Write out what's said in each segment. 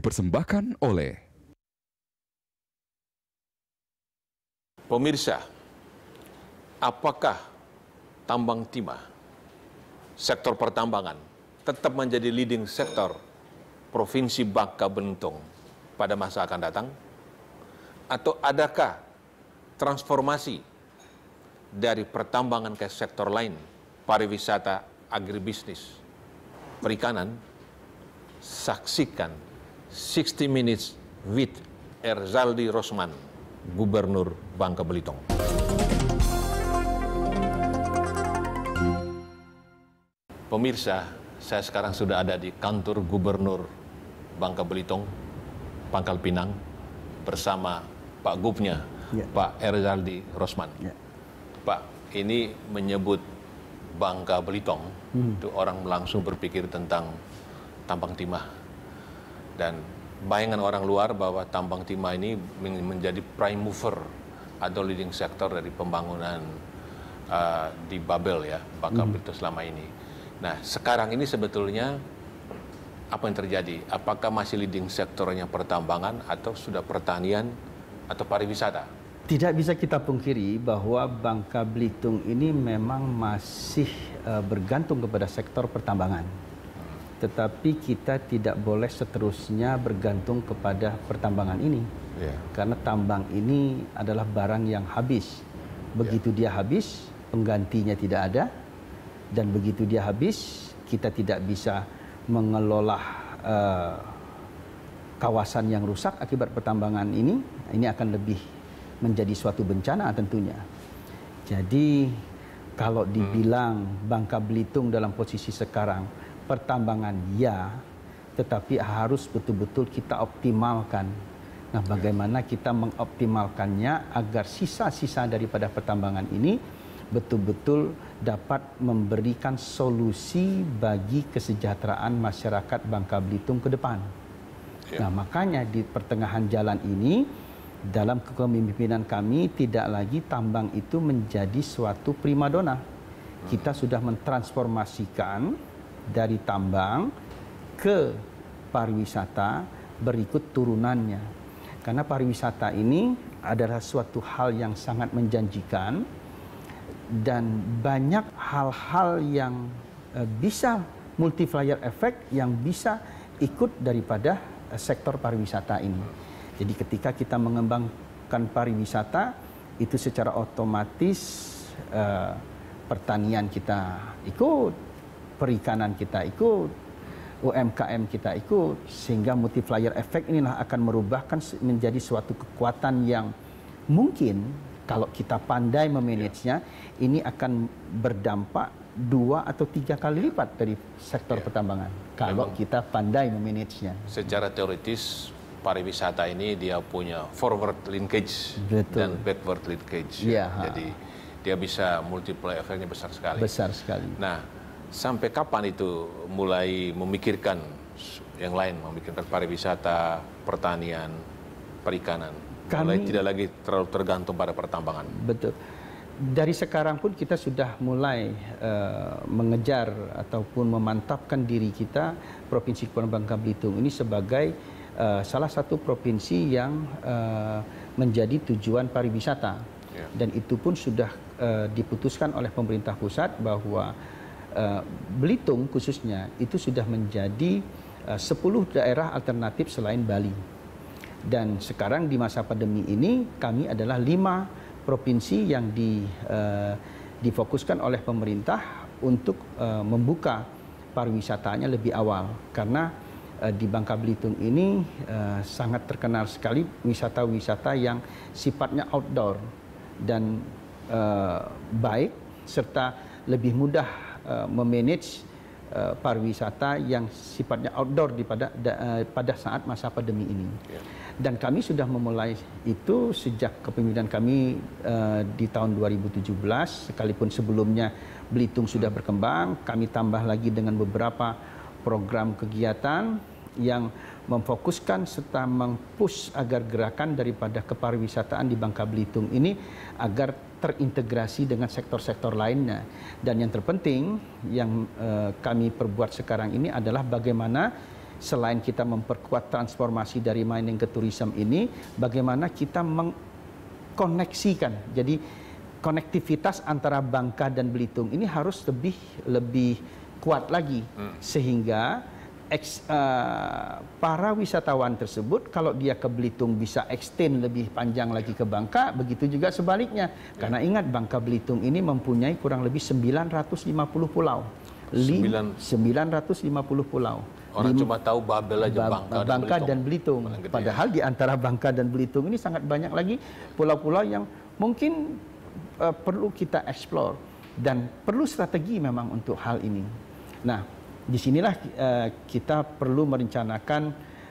dipersembahkan oleh Pemirsa, apakah tambang timah, sektor pertambangan, tetap menjadi leading sektor Provinsi Bangka Belitung pada masa akan datang? Atau adakah transformasi dari pertambangan ke sektor lain, pariwisata, agribisnis, perikanan? Saksikan 60 Minutes with Erzaldi Rosman, Gubernur Bangka Belitung. Pemirsa, saya sekarang sudah ada di kantor Gubernur Bangka Belitung, Pangkal Pinang, bersama Pak Gubnya, ya. Pak Erzaldi Rosman. Ya. Pak, ini menyebut Bangka Belitung, hmm. itu orang langsung berpikir tentang tambang timah dan bayangan orang luar bahwa tambang timah ini menjadi prime mover atau leading sector dari pembangunan uh, di Babel ya, bakal hmm. itu selama ini. Nah, sekarang ini sebetulnya apa yang terjadi? Apakah masih leading sektornya pertambangan atau sudah pertanian atau pariwisata? Tidak bisa kita pungkiri bahwa Bangka Belitung ini memang masih eh, bergantung kepada sektor pertambangan tetapi kita tidak boleh seterusnya bergantung kepada pertambangan ini. Yeah. Karena tambang ini adalah barang yang habis. Begitu yeah. dia habis, penggantinya tidak ada dan begitu dia habis, kita tidak bisa mengelola uh, kawasan yang rusak akibat pertambangan ini. Ini akan lebih menjadi suatu bencana tentunya. Jadi kalau hmm. dibilang Bangka Belitung dalam posisi sekarang pertambangan ya, tetapi harus betul-betul kita optimalkan. Nah, bagaimana kita mengoptimalkannya agar sisa-sisa daripada pertambangan ini betul-betul dapat memberikan solusi bagi kesejahteraan masyarakat Bangka Belitung ke depan. Ya. Nah, makanya di pertengahan jalan ini dalam kepemimpinan kami tidak lagi tambang itu menjadi suatu primadona. Kita sudah mentransformasikan dari tambang ke pariwisata berikut turunannya. Karena pariwisata ini adalah suatu hal yang sangat menjanjikan dan banyak hal-hal yang eh, bisa multiplier effect yang bisa ikut daripada eh, sektor pariwisata ini. Jadi ketika kita mengembangkan pariwisata itu secara otomatis eh, pertanian kita ikut, perikanan kita ikut, UMKM kita ikut, sehingga multiplier effect inilah akan merubahkan menjadi suatu kekuatan yang mungkin kalau kita pandai memanagenya, yeah. ini akan berdampak dua atau tiga kali lipat dari sektor yeah. pertambangan kalau Memang. kita pandai memanagenya. Secara teoritis pariwisata ini dia punya forward linkage Betul. dan backward linkage. yeah. Jadi dia bisa multiply efeknya besar sekali. Besar sekali. Nah, sampai kapan itu mulai memikirkan yang lain, memikirkan pariwisata, pertanian, perikanan? Kami, mulai tidak lagi terlalu tergantung pada pertambangan. Betul. Dari sekarang pun kita sudah mulai uh, mengejar ataupun memantapkan diri kita Provinsi Kepulauan Bangka Belitung ini sebagai uh, salah satu provinsi yang uh, menjadi tujuan pariwisata. Yeah. Dan itu pun sudah uh, diputuskan oleh pemerintah pusat bahwa Eh, Belitung khususnya itu sudah menjadi 10 eh, daerah alternatif selain Bali. Dan sekarang di masa pandemi ini kami adalah lima provinsi yang di, uh, difokuskan oleh pemerintah untuk uh, membuka pariwisatanya lebih awal karena uh, di Bangka Belitung ini uh, sangat terkenal sekali wisata-wisata yang sifatnya outdoor dan uh, baik serta lebih mudah Eh, memanage eh, pariwisata yang sifatnya outdoor di pada eh, pada saat masa pandemi ini. Ya. Dan kami sudah memulai itu sejak kepemimpinan kami di tahun 2017 sekalipun sebelumnya Belitung sudah berkembang, kami tambah lagi dengan beberapa program kegiatan yang memfokuskan serta mempush agar gerakan daripada kepariwisataan di Bangka Belitung ini agar terintegrasi dengan sektor-sektor lainnya. Dan yang terpenting yang eh, kami perbuat sekarang ini adalah bagaimana selain kita memperkuat transformasi dari mining ke tourism ini, bagaimana kita mengkoneksikan. Jadi konektivitas antara Bangka dan Belitung ini harus lebih lebih kuat lagi hmm. sehingga ex, uh, eh, para wisatawan tersebut kalau dia ke Belitung bisa extend lebih panjang lagi ke Bangka, begitu juga sebaliknya. Karena ya. ingat Bangka Belitung ini mempunyai kurang lebih 950 pulau. 9. 950 pulau. Orang Lim, cuma tahu Babel aja Bangka, Bangka dan Belitung. Dan Belitung. Padahal di antara Bangka dan Belitung ini sangat banyak lagi pulau-pulau yang mungkin uh, perlu kita eksplor dan perlu strategi memang untuk hal ini. Nah, disinilah uh, kita perlu merencanakan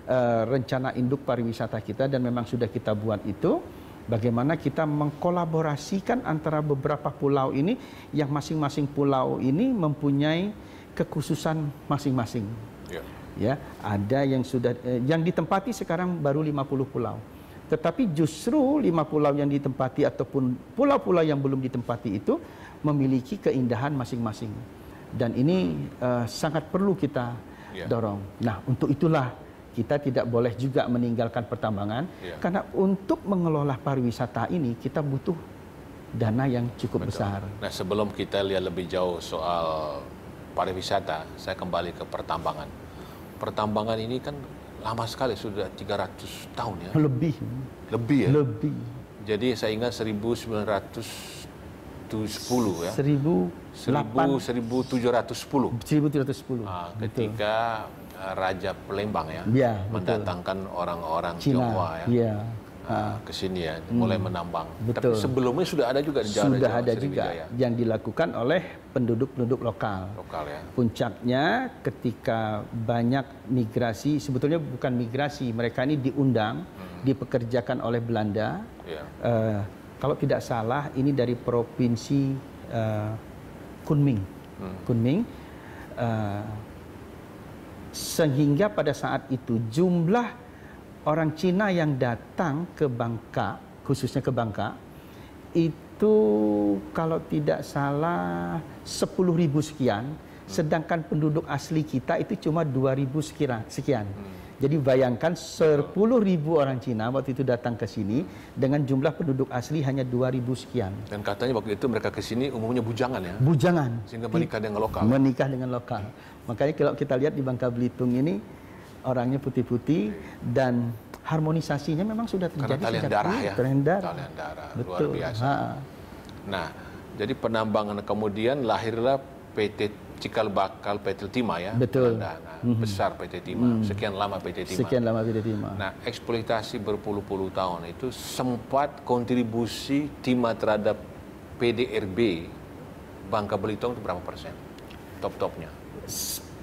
uh, rencana induk pariwisata kita dan memang sudah kita buat itu bagaimana kita mengkolaborasikan antara beberapa pulau ini yang masing-masing pulau ini mempunyai kekhususan masing-masing. Ya. ya, ada yang sudah uh, yang ditempati sekarang baru 50 pulau. Tetapi justru lima pulau yang ditempati ataupun pulau-pulau yang belum ditempati itu memiliki keindahan masing-masing dan ini uh, sangat perlu kita ya. dorong. Nah, untuk itulah kita tidak boleh juga meninggalkan pertambangan yeah. karena untuk mengelola pariwisata ini kita butuh dana yang cukup Betul. besar. Nah, sebelum kita lihat lebih jauh soal pariwisata, saya kembali ke pertambangan. Pertambangan ini kan lama sekali sudah 300 tahun ya. Lebih. Lebih ya. Lebih. Jadi saya ingat 1900 1710 ya. 1710. 1710. Ah, ketika eh, Raja Palembang ya, ya mendatangkan orang-orang Tionghoa ya. Iya. Ah, ah. ke sini ya, hmm. mulai menambang. Betul. Tapi sebelumnya sudah ada juga di Jawa Sudah Jawa, ada juga juga yang dilakukan oleh penduduk-penduduk lokal. Lokal ya. Puncaknya ketika banyak migrasi, sebetulnya bukan migrasi, mereka ini diundang, hmm. dipekerjakan oleh Belanda. Yeah. Iya. Uh, kalau tidak salah ini dari provinsi uh, Kunming. Hmm. Kunming. Uh, sehingga pada saat itu jumlah orang Cina yang datang ke Bangka, khususnya ke Bangka, itu kalau tidak salah ribu sekian, hmm. sedangkan penduduk asli kita itu cuma 2 ribu sekian. Hmm. Jadi bayangkan ribu orang Cina waktu itu datang ke sini dengan jumlah penduduk asli hanya ribu sekian. Dan katanya waktu itu mereka ke sini umumnya bujangan ya? Bujangan. Sehingga menikah dengan lokal. Menikah dengan lokal. Makanya kalau kita lihat di Bangka Belitung ini orangnya putih-putih dan harmonisasinya memang sudah terjadi Karena talian darah ya. Talian darah. Talian darah. Betul. Luar biasa. Ha. Nah, jadi penambangan kemudian lahirlah PT cikal bakal PT Timah ya. Betul. Nah, nah, mm -hmm. besar PT Timah. Mm. Sekian lama PT Timah. Sekian lama PT Timah. Nah, eksploitasi berpuluh-puluh tahun itu sempat kontribusi Timah terhadap PDRB Bangka Belitung itu berapa persen? Top-topnya.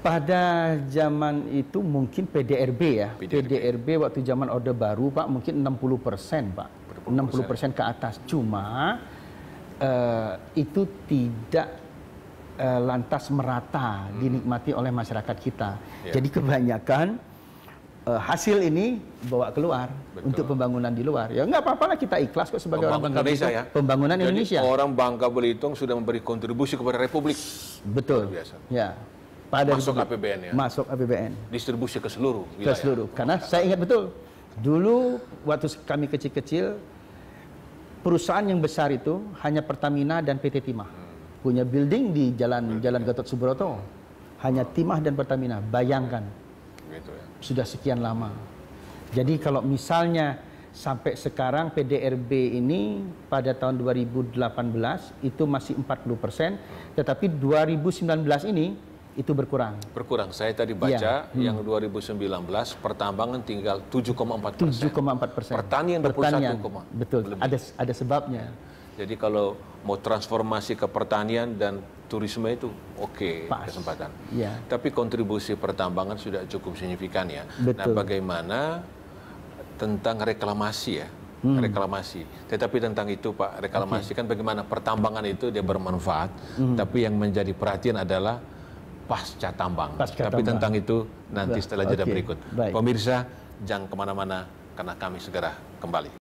Pada zaman itu mungkin PDRB ya. PDRB, PDRB waktu zaman Orde Baru Pak mungkin 60 persen Pak. 60 persen ke atas. Cuma uh, itu tidak uh, lantas merata hmm. dinikmati oleh masyarakat kita. Yeah. Jadi kebanyakan uh, hasil ini bawa keluar Betul. untuk pembangunan di luar. Ya nggak apa apa lah kita ikhlas kok sebagai pembangunan orang Bangka Indonesia ya. Pembangunan Jadi Indonesia. orang Bangka Belitung sudah memberi kontribusi kepada Republik. Betul. Biasa. Ya. Pada masuk APBN ya. Masuk APBN. Distribusi ke seluruh wilayah. Ke seluruh. Karena saya ingat betul. Dulu waktu kami kecil-kecil perusahaan yang besar itu hanya Pertamina dan PT Timah. Hmm punya building di jalan hmm. Jalan Gatot Subroto. Hanya Timah dan Pertamina. Bayangkan. Gitu ya. Sudah sekian lama. Jadi kalau misalnya sampai sekarang PDRB ini pada tahun 2018 itu masih 40 persen, hmm. tetapi 2019 ini itu berkurang. Berkurang. Saya tadi baca ya. hmm. yang 2019 pertambangan tinggal 7,4 persen. 7,4 persen. Pertanian, Pertanian 21, betul. Lebih. Ada ada sebabnya. Jadi kalau mau transformasi ke pertanian dan turisme itu oke okay, kesempatan. Ya. Tapi kontribusi pertambangan sudah cukup signifikan ya. Nah, Betul. Nah, bagaimana tentang reklamasi ya? Hmm. reklamasi. Tetapi tentang itu Pak, reklamasi okay. kan bagaimana pertambangan itu dia bermanfaat, hmm. tapi yang menjadi perhatian adalah pasca tambang. Pasca tapi tentang itu nanti setelah jeda okay. berikut. Baik. Pemirsa, jangan kemana-mana karena kami segera kembali.